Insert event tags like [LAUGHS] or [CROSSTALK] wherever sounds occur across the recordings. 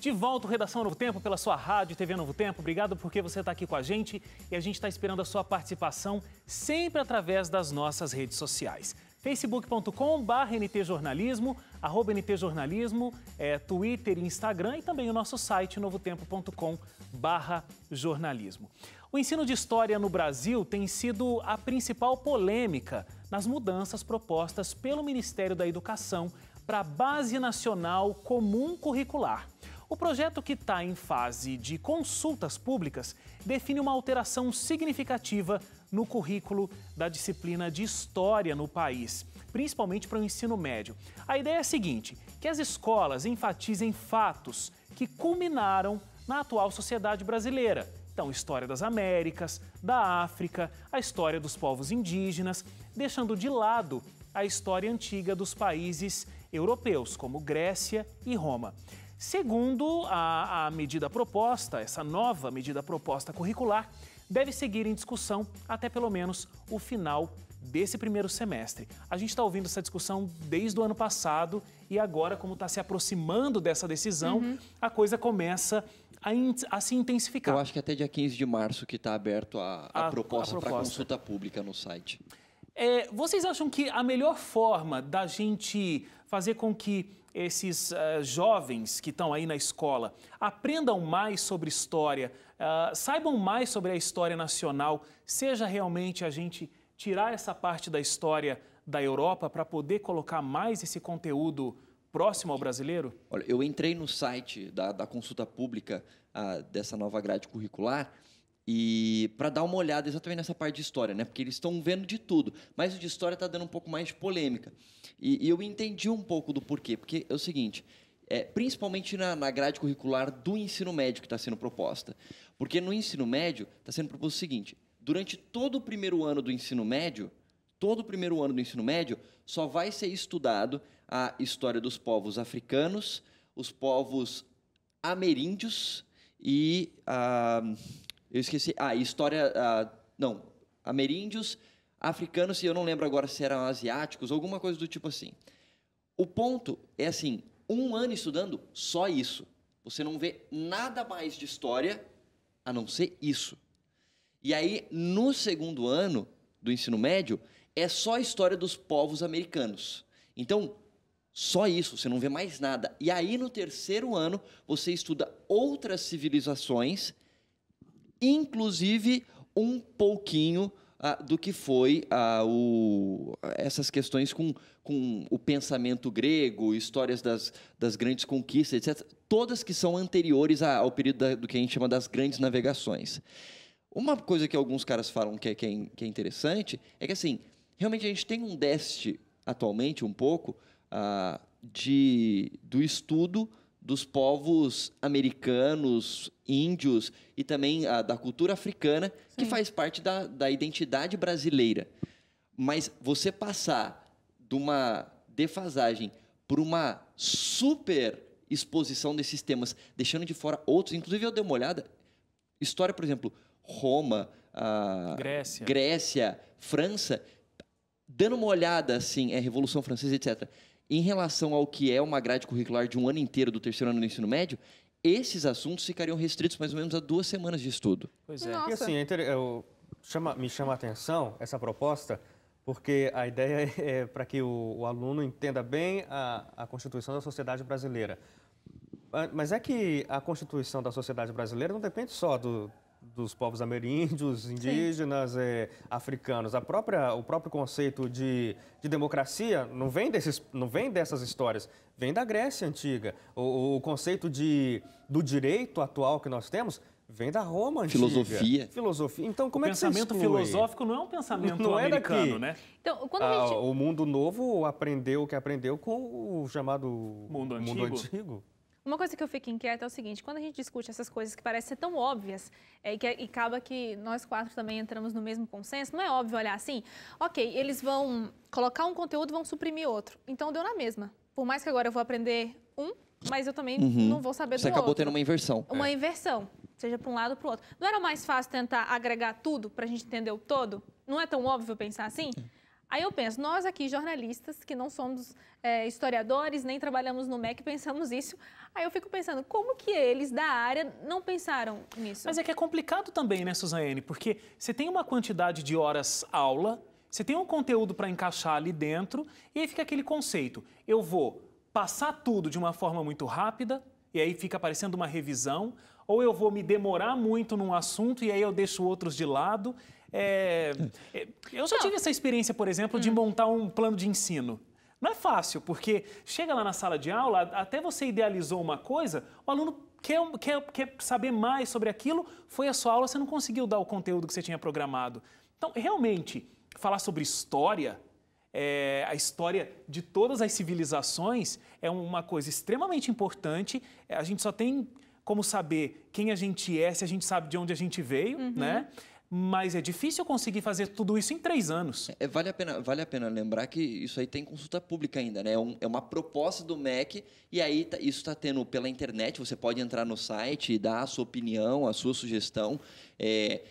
De volta, Redação Novo Tempo, pela sua rádio TV Novo Tempo. Obrigado porque você está aqui com a gente e a gente está esperando a sua participação sempre através das nossas redes sociais. facebook.com.br ntjornalismo, arroba ntjornalismo, é, Twitter e Instagram e também o nosso site novotempo.com.br jornalismo. O ensino de história no Brasil tem sido a principal polêmica nas mudanças propostas pelo Ministério da Educação para a Base Nacional Comum Curricular. O projeto que está em fase de consultas públicas define uma alteração significativa no currículo da disciplina de História no país, principalmente para o ensino médio. A ideia é a seguinte: que as escolas enfatizem fatos que culminaram na atual sociedade brasileira. Então, história das Américas, da África, a história dos povos indígenas, deixando de lado a história antiga dos países europeus, como Grécia e Roma. Segundo a, a medida proposta, essa nova medida proposta curricular deve seguir em discussão até pelo menos o final desse primeiro semestre. A gente está ouvindo essa discussão desde o ano passado e agora, como está se aproximando dessa decisão, uhum. a coisa começa a, in, a, se intensificar. Eu acho que até dia 15 de março que está aberto a, a, a proposta para consulta pública no site. É, vocês acham que a melhor forma da gente fazer com que esses uh, jovens que estão aí na escola aprendam mais sobre história, uh, saibam mais sobre a história nacional, seja realmente a gente tirar essa parte da história da Europa para poder colocar mais esse conteúdo próximo ao brasileiro? Olha, eu entrei no site da, da consulta pública uh, dessa nova grade curricular e para dar uma olhada exatamente nessa parte de história, né? Porque eles estão vendo de tudo, mas o de história está dando um pouco mais de polêmica. E, e, eu entendi um pouco do porquê, porque é o seguinte, é, principalmente na, na grade curricular do ensino médio que está sendo proposta, porque no ensino médio está sendo proposto o seguinte: durante todo o primeiro ano do ensino médio, todo o primeiro ano do ensino médio só vai ser estudado a história dos povos africanos, os povos ameríndios e a uh, eu esqueci. Ah, história. Ah, não. Ameríndios, africanos, e eu não lembro agora se eram asiáticos, alguma coisa do tipo assim. O ponto é assim: um ano estudando só isso. Você não vê nada mais de história a não ser isso. E aí, no segundo ano do ensino médio, é só a história dos povos americanos. Então, só isso, você não vê mais nada. E aí, no terceiro ano, você estuda outras civilizações inclusive um pouquinho ah, do que foi ah, o, essas questões com, com o pensamento grego, histórias das, das grandes conquistas, etc. Todas que são anteriores ao período da, do que a gente chama das grandes navegações. Uma coisa que alguns caras falam que é, que é, que é interessante é que, assim, realmente a gente tem um déficit atualmente, um pouco, ah, de, do estudo dos povos americanos, índios e também a, ah, da cultura africana, Sim. que faz parte da, da identidade brasileira. Mas você passar de uma defasagem por uma super exposição desses temas, deixando de fora outros, inclusive eu dei uma olhada, história, por exemplo, Roma, ah, Grécia. Grécia, França, dando uma olhada assim, é Revolução Francesa, etc em relação ao que é uma grade curricular de um ano inteiro do terceiro ano do ensino médio, esses assuntos ficariam restritos mais ou menos a duas semanas de estudo. Pois é. Nossa. E assim, é eu, chama, me chama a atenção essa proposta, porque a ideia [LAUGHS] é para que o, o, aluno entenda bem a, a Constituição da Sociedade Brasileira. Mas é que a Constituição da Sociedade Brasileira não depende só do, dos povos ameríndios, indígenas, é, africanos. A própria, o próprio conceito de, de democracia não vem, desses, não vem dessas histórias, vem da Grécia Antiga. O, o conceito de, do direito atual que nós temos Vem da Roma antiga. Filosofia. Filosofia. Então, como o é que você pensamento filosófico não é um pensamento não americano, é daqui. né? Então, quando a ah, gente... o mundo novo aprendeu o que aprendeu com o chamado mundo antigo. Mundo antigo. Uma coisa que eu fico inquieta é o seguinte: quando a gente discute essas coisas que parecem ser tão óbvias é, e, que, é, e acaba que nós quatro também entramos no mesmo consenso, não é óbvio olhar assim, ok, eles vão colocar um conteúdo vão suprimir outro. Então deu na mesma. Por mais que agora eu vou aprender um, mas eu também uhum. não vou saber Você do outro. Você acabou tendo uma inversão. Uma é. inversão, seja para um lado ou para o outro. Não era mais fácil tentar agregar tudo para a gente entender o todo? Não é tão óbvio pensar assim? É. Aí eu penso, nós aqui jornalistas, que não somos é, historiadores, nem trabalhamos no MEC, pensamos isso. Aí eu fico pensando, como que eles da área não pensaram nisso? Mas é que é complicado também, né, Suzane? Porque você tem uma quantidade de horas aula, você tem um conteúdo para encaixar ali dentro, e aí fica aquele conceito, eu vou passar tudo de uma forma muito rápida, e aí fica parecendo uma revisão, ou eu vou me demorar muito num assunto e aí eu deixo outros de lado. É, é, eu já tive essa experiência, por exemplo, de hum. montar um plano de ensino. Não é fácil, porque chega lá na sala de aula, até você idealizou uma coisa, o aluno quer, quer, quer saber mais sobre aquilo, foi a sua aula, você não conseguiu dar o conteúdo que você tinha programado. Então, realmente, falar sobre história, é, a história de todas as civilizações, é uma coisa extremamente importante. A gente só tem como saber quem a gente é se a gente sabe de onde a gente veio, né? uhum. né? mas é difícil conseguir fazer tudo isso em três anos. É, vale, a pena, vale a pena lembrar que isso aí tem consulta pública ainda, né? É, um, é uma proposta do MEC e aí tá, isso está tendo pela internet, você pode entrar no site e dar a sua opinião, a sua sugestão. Está é,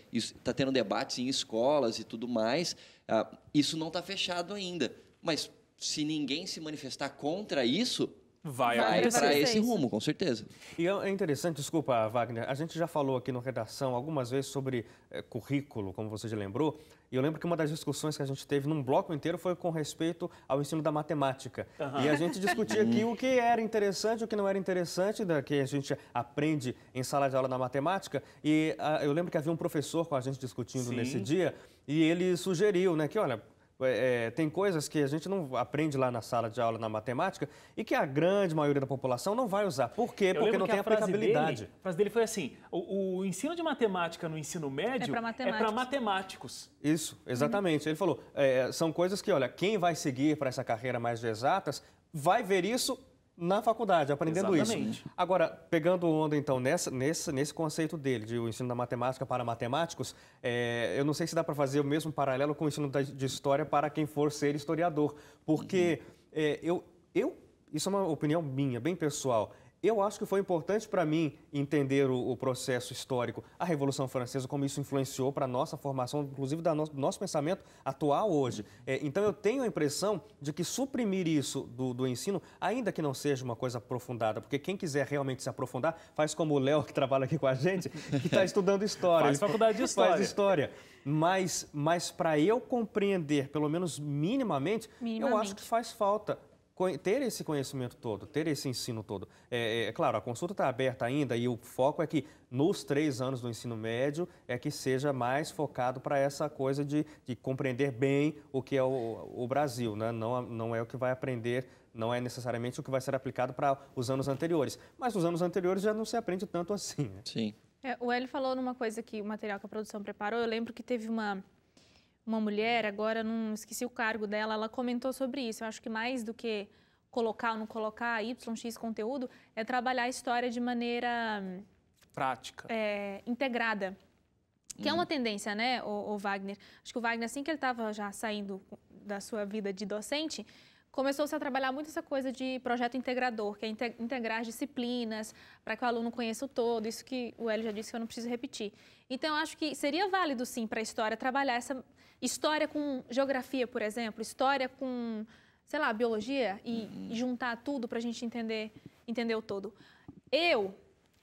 tá tendo debates em escolas e tudo mais. Ah, isso não está fechado ainda, mas se ninguém se manifestar contra isso, vai, vai para esse rumo, com certeza. E é interessante, desculpa, Wagner, a gente já falou aqui no Redação algumas vezes sobre é, currículo, como você já lembrou, e eu lembro que uma das discussões que a gente teve num bloco inteiro foi com respeito ao ensino da matemática. Uhum. E a gente discutia aqui o que era interessante, o que não era interessante, da, né, que a gente aprende em sala de aula na matemática, e a, ah, eu lembro que havia um professor com a gente discutindo Sim. nesse dia, e ele sugeriu, né, que olha é, é, tem coisas que a gente não aprende lá na sala de aula, na matemática, e que a grande maioria da população não vai usar. Por quê? Eu Porque não tem aplicabilidade. Dele, a frase dele foi assim: o, o, ensino de matemática no ensino médio é para matemáticos. É matemáticos. Isso, exatamente. Uhum. Ele falou: é, são coisas que, olha, quem vai seguir para essa carreira mais de exatas vai ver isso na faculdade, aprendendo Exatamente. isso. Agora, pegando onda, então, nessa, nesse, nesse conceito dele, de o ensino da matemática para matemáticos, é, eu não sei se dá para fazer o mesmo paralelo com o ensino da, de história para quem for ser historiador, porque uhum. é, eu, eu, isso é uma opinião minha, bem pessoal, eu acho que foi importante para mim entender o, o, processo histórico, a Revolução Francesa, como isso influenciou para a nossa formação, inclusive da no, do nosso pensamento atual hoje. É, então, eu tenho a impressão de que suprimir isso do, do, ensino, ainda que não seja uma coisa aprofundada, porque quem quiser realmente se aprofundar, faz como o Léo, que trabalha aqui com a gente, que está estudando história. faz faculdade de história. Faz história. Mas, mas para eu compreender, pelo menos minimamente, minimamente, eu acho que faz falta ter esse conhecimento todo, ter esse ensino todo. É, é, é claro, a consulta está aberta ainda e o foco é que nos três anos do ensino médio é que seja mais focado para essa coisa de, de, compreender bem o que é o, o Brasil, né? não, não é o que vai aprender não é necessariamente o que vai ser aplicado para os anos anteriores. Mas os anos anteriores já não se aprende tanto assim. Né? Sim. É, o Hélio falou numa coisa que o material que a produção preparou, eu lembro que teve uma uma mulher, agora não esqueci o cargo dela, ela comentou sobre isso. Eu acho que mais do que colocar ou não colocar Y, X conteúdo, é trabalhar a história de maneira. prática. É, integrada. Que hum. é uma hum. tendência, né, o, o Wagner? Acho que o Wagner, assim que ele estava já saindo da sua vida de docente, começou-se a trabalhar muito essa coisa de projeto integrador, que é integrar as disciplinas para que o aluno conheça o todo, isso que o Hélio já disse que eu não preciso repetir. Então, acho que seria válido, sim, para a história trabalhar essa história com geografia, por exemplo, história com, sei lá, biologia e, uhum. e juntar tudo para a gente entender, entender o todo. Eu,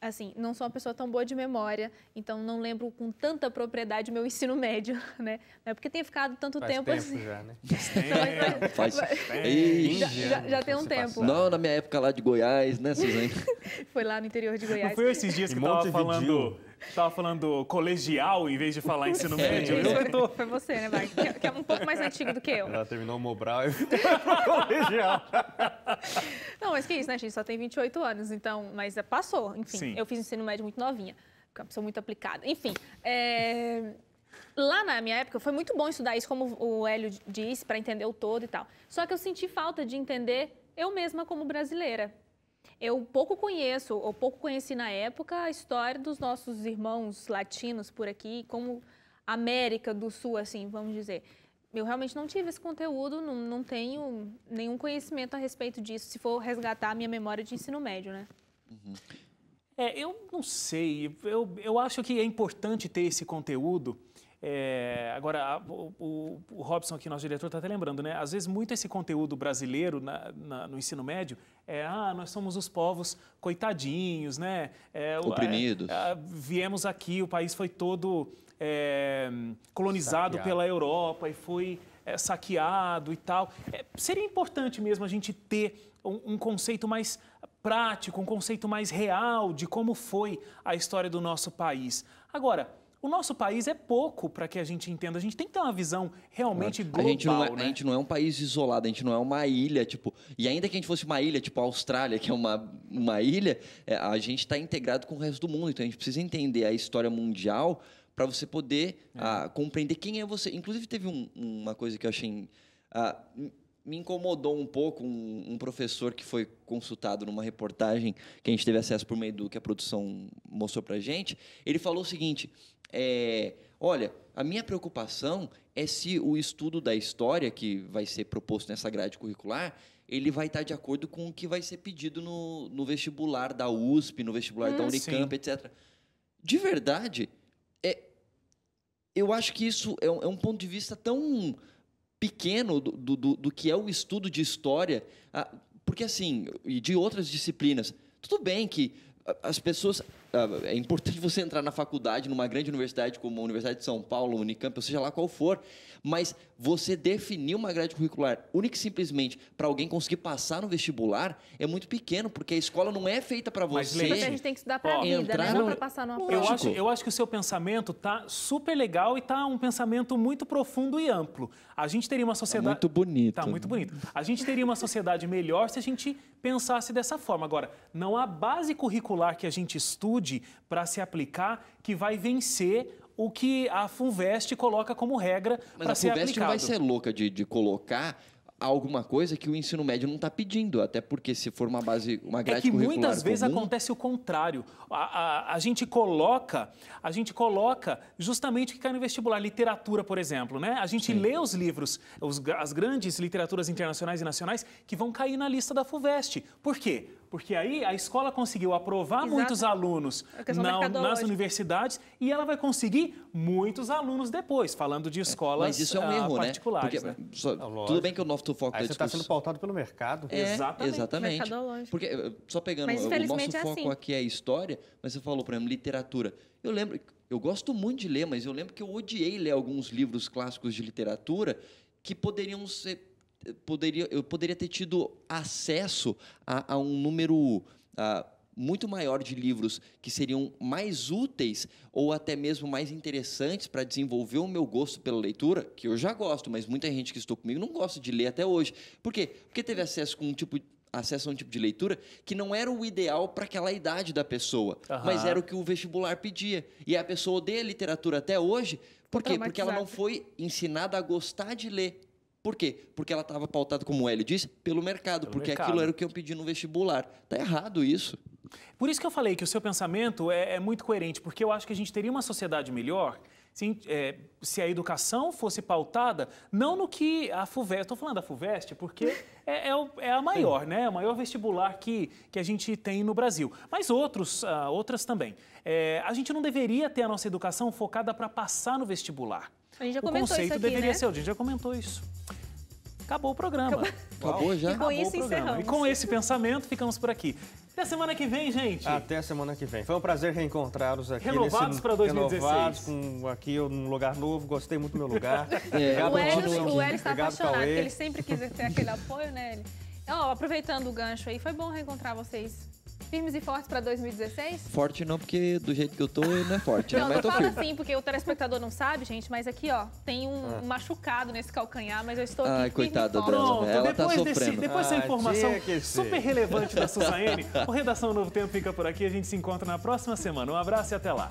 assim, não sou uma pessoa tão boa de memória, então não lembro com tanta propriedade meu ensino médio, [LAUGHS] né? Não é porque tenha ficado tanto faz tempo, tempo assim. já, né? [LAUGHS] faz, tem, já, já, já tem um tempo. Passar. Não, na minha época lá de Goiás, né, Suzane? [LAUGHS] foi lá no interior de Goiás. Não foi esses dias que tava falando estava falando colegial em vez de falar ensino médio. eu né? tô... Foi você, né, Vai? Que, é, que, é um pouco mais antigo do que eu. Ela terminou o Mobral e foi pro colegial mas que isso, né, gente? Só tem 28 anos, então. Mas passou, enfim. Sim. Eu fiz ensino médio muito novinha, porque é eu sou muito aplicada. Enfim. É... Lá na minha época foi muito bom estudar isso, como o Hélio disse, para entender o todo e tal. Só que eu senti falta de entender eu mesma como brasileira. Eu pouco conheço, ou pouco conheci na época, a história dos nossos irmãos latinos por aqui, como América do Sul, assim, vamos dizer eu realmente não tive esse conteúdo, não, não tenho nenhum conhecimento a respeito disso, se for resgatar a minha memória de ensino médio, né? Uhum. É, eu não sei, eu, eu acho que é importante ter esse conteúdo. É, agora, o, o, o, Robson aqui, nosso diretor, está até lembrando, né? Às vezes, muito esse conteúdo brasileiro na, na, no ensino médio é, ah, nós somos os povos coitadinhos, né? É, é Oprimidos. É, viemos aqui, o país foi todo é, colonizado saqueado. pela Europa e foi é, saqueado e tal. É, seria importante mesmo a gente ter um, um conceito mais prático, um conceito mais real de como foi a história do nosso país. Agora, o nosso país é pouco para que a gente entenda. A gente tem que ter uma visão realmente global. A gente, não é, né? a gente não é um país isolado, a gente não é uma ilha, tipo. E ainda que a gente fosse uma ilha, tipo a Austrália, que é uma, uma ilha, é, a gente está integrado com o resto do mundo. Então a gente precisa entender a história mundial para você poder é. ah, compreender quem é você. Inclusive, teve um, uma coisa que eu achei. Ah, me incomodou um pouco um, um, professor que foi consultado numa reportagem que a gente teve acesso por meio do que a produção mostrou para gente. Ele falou o seguinte: é, olha, a minha preocupação é se o estudo da história que vai ser proposto nessa grade curricular ele vai estar tá de acordo com o que vai ser pedido no, no vestibular da USP, no vestibular hum, da Unicamp, sim. etc. De verdade, é, eu acho que isso é um, é um ponto de vista tão pequeno do, do, do, que é o estudo de história, ah, porque assim, e de outras disciplinas. Tudo bem que as pessoas ah, é importante você entrar na faculdade, numa grande universidade como a Universidade de São Paulo, Unicamp, ou seja lá qual for, mas você definir uma grade curricular única e simplesmente para alguém conseguir passar no vestibular é muito pequeno, porque a escola não é feita para você. Mas, a gente tem que estudar para a vida, né? entrar, né? não para passar numa prova. Eu acho, eu acho que o seu pensamento tá super legal e tá um pensamento muito profundo e amplo. A gente teria uma tá sociedade... Tá muito bonito. Tá muito bonito. A gente teria uma sociedade melhor se a gente pensasse dessa forma. Agora, não há base curricular que a gente estude para se aplicar que vai vencer o que a FUNVEST coloca como regra para ser aplicado. Mas a FUNVEST não vai ser louca de, de colocar alguma coisa que o ensino médio não está pedindo, até porque se for uma base, uma é grade É que muitas vezes comum... acontece o contrário. A, a, a, gente coloca, a gente coloca justamente o que cai no vestibular, literatura, por exemplo, né? A gente Sim. lê os livros, os, as grandes literaturas internacionais e nacionais que vão cair na lista da Fuvest. Por quê? Porque aí a escola conseguiu aprovar Exato. muitos alunos na, é nas universidades e ela vai conseguir muitos alunos depois, falando de é, escolas é, Mas isso é um ah, erro, uh, particulares. Né? Porque, né? Só, ah, tudo bem que o nosso foco aí é você está sendo pautado pelo mercado. É, exatamente. Exatamente. Porque, eh, só pegando, mas, o nosso é foco assim. aqui é história, mas você falou, por exemplo, literatura. Eu lembro, eu gosto muito de ler, mas eu lembro que eu odiei ler alguns livros clássicos de literatura que poderiam ser poderia, eu poderia ter tido acesso a, a um número a, muito maior de livros que seriam mais úteis ou até mesmo mais interessantes para desenvolver o meu gosto pela leitura, que eu já gosto, mas muita gente que estou comigo não gosta de ler até hoje. Por quê? Porque teve acesso com um tipo acesso a um tipo de leitura que não era o ideal para aquela idade da pessoa, uhum. mas era o que o vestibular pedia. E a pessoa odeia literatura até hoje, por quê? Porque ela não foi ensinada a gostar de ler. Por quê? Porque ela estava pautada, como o Hélio disse, pelo mercado, pelo porque mercado. aquilo era o que eu pedi no vestibular. Está errado isso. Por isso que eu falei que o seu pensamento é, é muito coerente, porque eu acho que a gente teria uma sociedade melhor se, é, se a educação fosse pautada não no que a FUVEST, estou falando da FUVEST porque [LAUGHS] é, é, é a maior, Sim. né? A maior vestibular que, que a gente tem no Brasil, mas outros, uh, outras também. É, a gente não deveria ter a nossa educação focada para passar no vestibular. A gente já o comentou conceito isso aqui, deveria né? ser, a gente já comentou isso. Acabou o programa. Acabou, Acabou já? E com Acabou isso encerramos. E com esse pensamento ficamos por aqui. Até semana que vem, gente. Até semana que vem. Foi um prazer reencontrá-los aqui. Renovados para 2016. Renovados, com, aqui num lugar novo. Gostei muito do meu lugar. [LAUGHS] É. O Hélio, o Hélio está apaixonado, porque ele sempre quis ter aquele apoio, né, ele Oh, aproveitando o gancho aí, foi bom reencontrar vocês firmes e fortes pra 2016? Forte não, porque do jeito que eu tô, não é forte. Né? não, né? mas eu falo assim, porque o telespectador não sabe, gente, mas aqui, ó, tem um ah. machucado nesse calcanhar, mas eu estou aqui Ai, coitada da Pronto, Ela tá depois tá sofrendo. Desse, depois dessa ah, informação super relevante da Suzane, o [LAUGHS] Redação Novo Tempo fica por aqui. A gente se encontra na próxima semana. Um abraço e até lá.